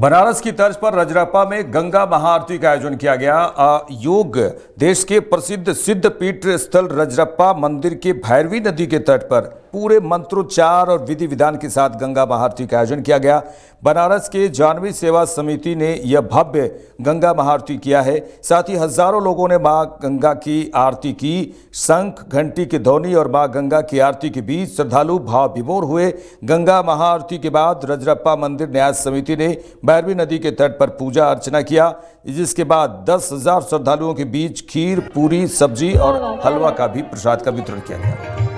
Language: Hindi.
बनारस की तर्ज पर रजरप्पा में गंगा महाआरती का आयोजन किया गया योग देश के प्रसिद्ध सिद्ध पीठ स्थल रजरप्पा मंदिर के भैरवी नदी के तट पर पूरे मंत्रोच्चार और विधि विधान के साथ गंगा महाआरती का आयोजन किया गया बनारस के जानवी सेवा समिति ने यह भव्य गंगा महाआरती किया है साथ ही हजारों लोगों ने मां गंगा की आरती की शंख घंटी की ध्वनि और मां गंगा की आरती के बीच श्रद्धालु भाव विभोर हुए गंगा महाआरती के बाद रजरप्पा मंदिर न्यास समिति ने भैरवी नदी के तट पर पूजा अर्चना किया जिसके बाद दस हजार श्रद्धालुओं के बीच खीर पूरी सब्जी और हलवा का भी प्रसाद का वितरण किया गया